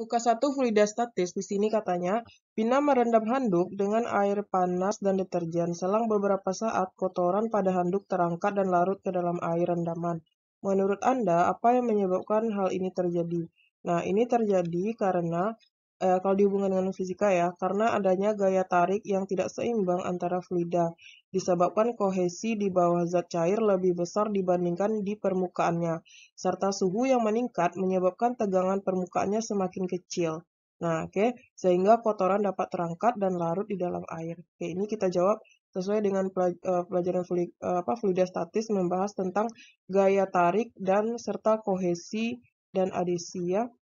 Luka 1 fluida statis di sini katanya, Bina merendam handuk dengan air panas dan deterjen. Selang beberapa saat, kotoran pada handuk terangkat dan larut ke dalam air rendaman. Menurut Anda, apa yang menyebabkan hal ini terjadi? Nah, ini terjadi karena eh, kalau dihubungkan dengan fisika ya, karena adanya gaya tarik yang tidak seimbang antara fluida disebabkan kohesi di bawah zat cair lebih besar dibandingkan di permukaannya, serta suhu yang meningkat menyebabkan tegangan permukaannya semakin kecil. Nah, oke, okay, sehingga kotoran dapat terangkat dan larut di dalam air. Oke, okay, ini kita jawab sesuai dengan eh, pelajaran eh, fluida statis membahas tentang gaya tarik dan serta kohesi dan adhesi. Ya.